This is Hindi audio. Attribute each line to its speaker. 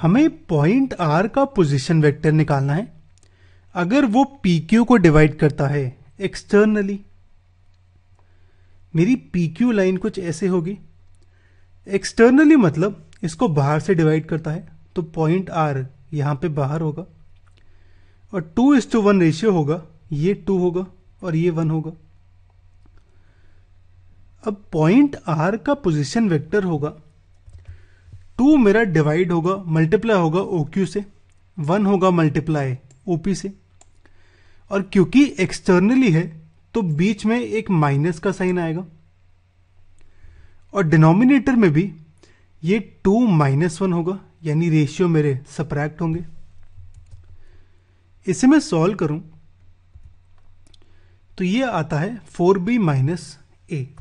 Speaker 1: हमें पॉइंट आर का पोजीशन वेक्टर निकालना है अगर वो पी क्यू को डिवाइड करता है एक्सटर्नली मेरी पी क्यू लाइन कुछ ऐसे होगी एक्सटर्नली मतलब इसको बाहर से डिवाइड करता है तो पॉइंट आर यहाँ पे बाहर होगा और two is to one ratio होगा ये टू होगा और ये वन होगा अब पॉइंट आर का पोजीशन वेक्टर होगा टू मेरा डिवाइड होगा मल्टीप्लाई होगा ओ क्यू से वन होगा मल्टीप्लाई ओ पी से और क्योंकि एक्सटर्नली है तो बीच में एक माइनस का साइन आएगा और डिनोमिनेटर में भी ये टू माइनस वन होगा यानी रेशियो मेरे सप्रैक्ट होंगे इसे मैं सॉल्व करूं तो ये आता है फोर बी माइनस ए